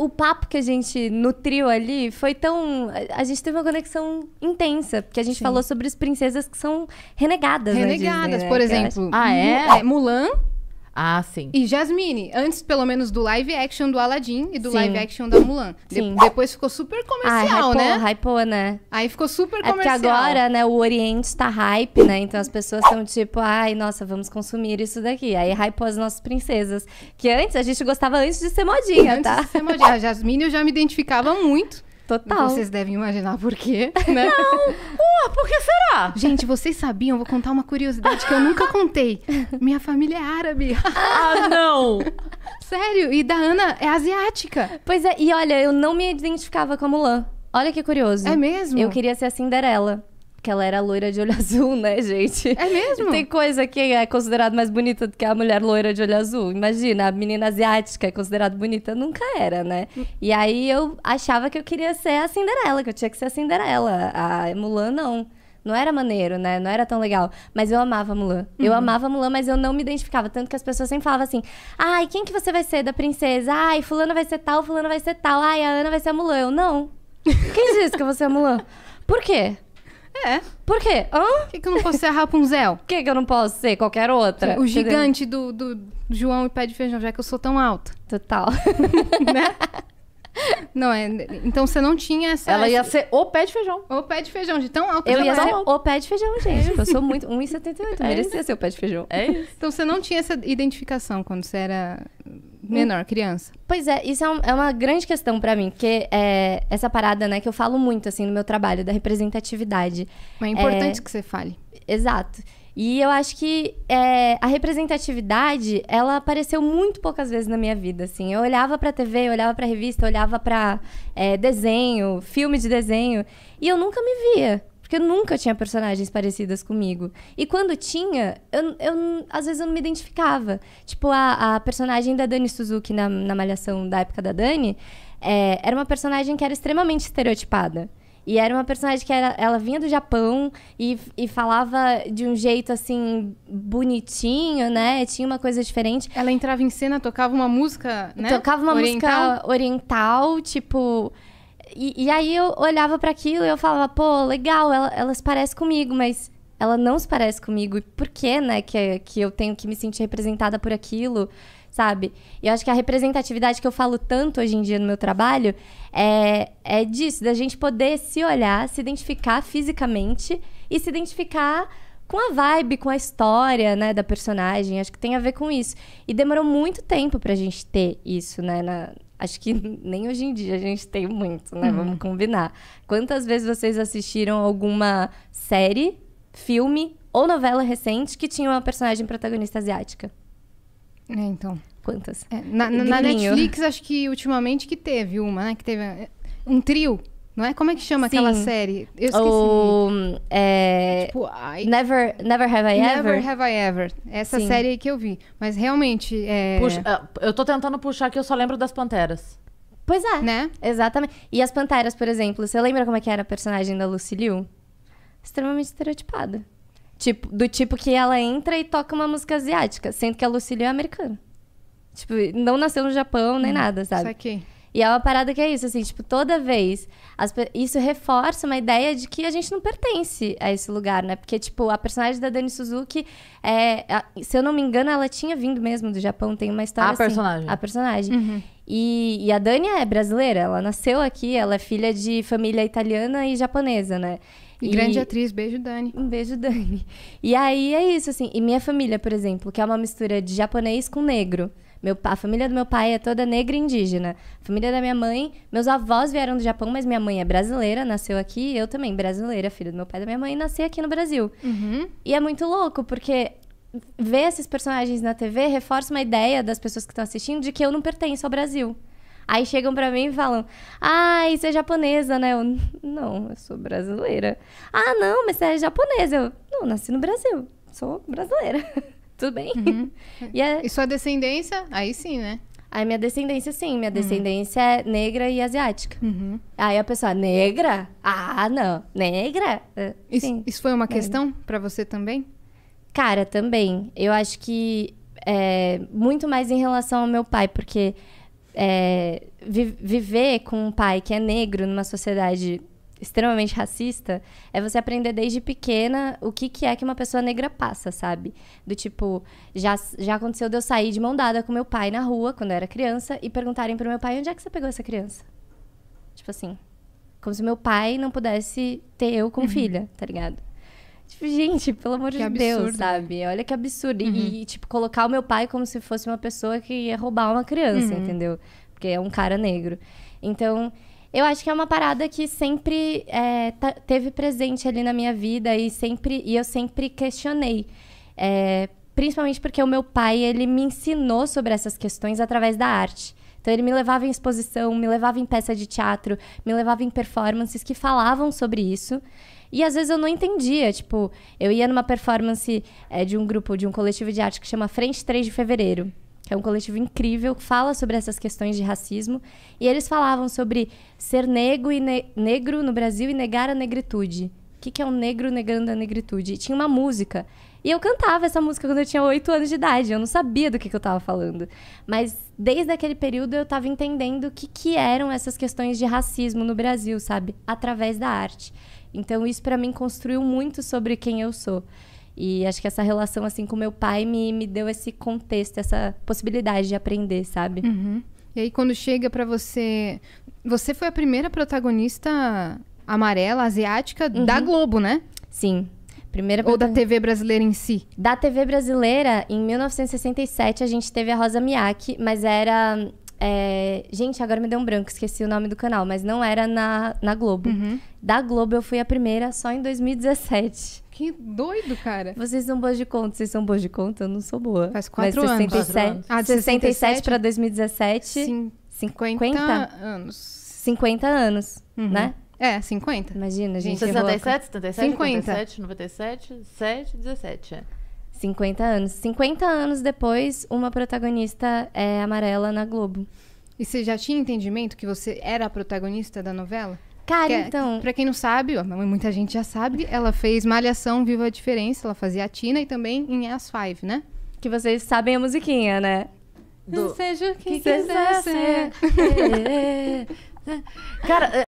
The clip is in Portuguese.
o papo que a gente nutriu ali foi tão. A gente teve uma conexão intensa, porque a gente Sim. falou sobre as princesas que são renegadas. Renegadas, Disney, né? por exemplo. Ah, é? é Mulan ah, sim. E Jasmine, antes pelo menos do live action do Aladdin e do sim. live action da Mulan. Sim. depois ficou super comercial, né? hypou, né? Hypou, né? Aí ficou super comercial. É porque agora, né, o Oriente tá hype, né? Então as pessoas estão tipo, ai, nossa, vamos consumir isso daqui. Aí hypou as nossas princesas. Que antes, a gente gostava antes de ser modinha, antes tá? Antes de ser modinha. A Jasmine eu já me identificava muito. Total. Vocês devem imaginar por quê, né? Não! Ah, por que será? Gente, vocês sabiam? Vou contar uma curiosidade que eu nunca contei. Minha família é árabe. Ah, não! Sério? E da Ana é asiática. Pois é, e olha, eu não me identificava como Lã. Olha que curioso. É mesmo? Eu queria ser a Cinderela. Porque ela era loira de olho azul, né, gente? É mesmo? Tem coisa que é considerada mais bonita do que a mulher loira de olho azul. Imagina, a menina asiática é considerada bonita, nunca era, né? E aí eu achava que eu queria ser a Cinderela, que eu tinha que ser a Cinderela. A Mulan, não. Não era maneiro, né? Não era tão legal. Mas eu amava Mulan. Uhum. Eu amava Mulan, mas eu não me identificava. Tanto que as pessoas sempre falavam assim: ai, quem que você vai ser da princesa? Ai, fulano vai ser tal, fulano vai ser tal. Ai, a Ana vai ser a Mulan. Eu, não. Quem disse que eu vou ser a Mulan? Por quê? É. Por quê? Hã? Por que, que eu não posso ser a Rapunzel? Por que, que eu não posso ser qualquer outra? O gigante do, do João e pé de feijão, já que eu sou tão alta. Total. né? Não, é, então você não tinha essa. Ela ia ser o pé de feijão. O pé de feijão, de tão alto. Eu ia tá ser alto. o pé de feijão, gente. É eu sou muito. 1,78. É merecia isso. ser o pé de feijão. É isso. Então você não tinha essa identificação quando você era Uhum. menor, criança. Pois é, isso é, um, é uma grande questão para mim, porque é, essa parada, né, que eu falo muito, assim, no meu trabalho, da representatividade. Mas é, é importante é... que você fale. Exato. E eu acho que é, a representatividade, ela apareceu muito poucas vezes na minha vida, assim. Eu olhava pra TV, eu olhava pra revista, eu olhava pra é, desenho, filme de desenho, e eu nunca me via. Porque eu nunca tinha personagens parecidas comigo. E quando tinha, eu, eu às vezes eu não me identificava. Tipo, a, a personagem da Dani Suzuki na, na Malhação da época da Dani é, era uma personagem que era extremamente estereotipada. E era uma personagem que era, ela vinha do Japão e, e falava de um jeito assim, bonitinho, né? Tinha uma coisa diferente. Ela entrava em cena, tocava uma música, né? Tocava uma oriental. música oriental, tipo. E, e aí eu olhava para aquilo e eu falava, pô, legal, ela, ela se parece comigo, mas ela não se parece comigo. E por que, né, que, que eu tenho que me sentir representada por aquilo, sabe? E eu acho que a representatividade que eu falo tanto hoje em dia no meu trabalho é, é disso, da gente poder se olhar, se identificar fisicamente e se identificar com a vibe, com a história, né, da personagem. Acho que tem a ver com isso. E demorou muito tempo pra gente ter isso, né, na, Acho que nem hoje em dia a gente tem muito, né? Uhum. Vamos combinar. Quantas vezes vocês assistiram alguma série, filme ou novela recente que tinha uma personagem protagonista asiática? É, então. Quantas? É, na, na, na Netflix, acho que ultimamente que teve uma, né? Que teve é, um trio não é? Como é que chama Sim. aquela série? Eu esqueci. O, é... é tipo, I... Never, Never Have I Never Ever. Never Have I Ever. Essa Sim. série que eu vi. Mas realmente. É... Puxa, é, eu tô tentando puxar que eu só lembro das panteras. Pois é. Né? Exatamente. E as panteras, por exemplo, você lembra como é que era a personagem da Lucy Liu? Extremamente estereotipada. Tipo, do tipo que ela entra e toca uma música asiática, sendo que a Lucy Liu é americana. Tipo, não nasceu no Japão nem hum, nada, sabe? Isso aqui. E é uma parada que é isso, assim, tipo, toda vez. As, isso reforça uma ideia de que a gente não pertence a esse lugar, né? Porque, tipo, a personagem da Dani Suzuki, é, a, se eu não me engano, ela tinha vindo mesmo do Japão, tem uma história. A assim, personagem. A personagem. Uhum. E, e, a Dani é brasileira, ela nasceu aqui, ela é filha de família italiana e japonesa, né? E, grande atriz, beijo Dani. Um beijo Dani. E aí é isso, assim. E minha família, por exemplo, que é uma mistura de japonês com negro. Meu, a família do meu pai é toda negra e indígena. A família da minha mãe, meus avós vieram do Japão, mas minha mãe é brasileira, nasceu aqui, eu também, brasileira, filho do meu pai e da minha mãe, nasci aqui no Brasil. Uhum. E é muito louco, porque ver esses personagens na TV reforça uma ideia das pessoas que estão assistindo de que eu não pertenço ao Brasil. Aí chegam para mim e falam: Ai, ah, você é japonesa, né? Eu, não, eu sou brasileira. Ah, não, mas você é japonesa. Eu, não, nasci no Brasil, sou brasileira. tudo bem. Uhum. e, a... e sua descendência? Aí sim, né? Aí minha descendência, sim. Minha uhum. descendência uhum. é negra e asiática. Uhum. Aí a pessoa, negra? Ah, não. Negra? É, isso, isso foi uma negra. questão para você também? Cara, também. Eu acho que é, muito mais em relação ao meu pai, porque é, vi viver com um pai que é negro numa sociedade extremamente racista, é você aprender desde pequena o que, que é que uma pessoa negra passa, sabe? Do tipo, já, já aconteceu de eu sair de mão dada com meu pai na rua, quando eu era criança, e perguntarem pro meu pai, onde é que você pegou essa criança? Tipo assim, como se meu pai não pudesse ter eu como uhum. filha, tá ligado? Tipo, gente, pelo amor que de absurdo. Deus, sabe? Olha que absurdo. Uhum. E, tipo, colocar o meu pai como se fosse uma pessoa que ia roubar uma criança, uhum. entendeu? Porque é um cara negro. Então, eu acho que é uma parada que sempre é, teve presente ali na minha vida e sempre e eu sempre questionei. É, principalmente porque o meu pai ele me ensinou sobre essas questões através da arte. Então ele me levava em exposição, me levava em peça de teatro, me levava em performances que falavam sobre isso. E às vezes eu não entendia, tipo, eu ia numa performance é, de um grupo, de um coletivo de arte que chama Frente 3 de Fevereiro que é um coletivo incrível, que fala sobre essas questões de racismo. E eles falavam sobre ser negro, e ne negro no Brasil e negar a negritude. O que, que é um negro negando a negritude? E tinha uma música. E eu cantava essa música quando eu tinha 8 anos de idade. Eu não sabia do que, que eu estava falando. Mas desde aquele período eu estava entendendo o que, que eram essas questões de racismo no Brasil, sabe? Através da arte. Então isso para mim construiu muito sobre quem eu sou. E acho que essa relação, assim, com meu pai me, me deu esse contexto, essa possibilidade de aprender, sabe? Uhum. E aí, quando chega para você... Você foi a primeira protagonista amarela, asiática, uhum. da Globo, né? Sim. Primeira Ou da TV brasileira em si? Da TV brasileira, em 1967, a gente teve a Rosa Miaki mas era é... Gente, agora me deu um branco, esqueci o nome do canal, mas não era na, na Globo. Uhum. Da Globo eu fui a primeira só em 2017. Que doido, cara. Vocês são boas de conta, vocês são boas de conta, eu não sou boa. Faz quatro mas 67, anos. Ah, 67, 67 para 2017. Sim. 50, 50 anos. 50 anos, uhum. né? É, 50. Imagina, gente. 67, 77, 50. 97, 7, 17. 50 anos. 50 anos depois, uma protagonista é amarela na Globo. E você já tinha entendimento que você era a protagonista da novela? Cara, que, é, então. Pra quem não sabe, muita gente já sabe, ela fez Malhação Viva a Diferença, ela fazia a Tina e também em As Five, né? Que vocês sabem a musiquinha, né? Do... Seja o que, quiser, quiser ser. ser. É. Cara,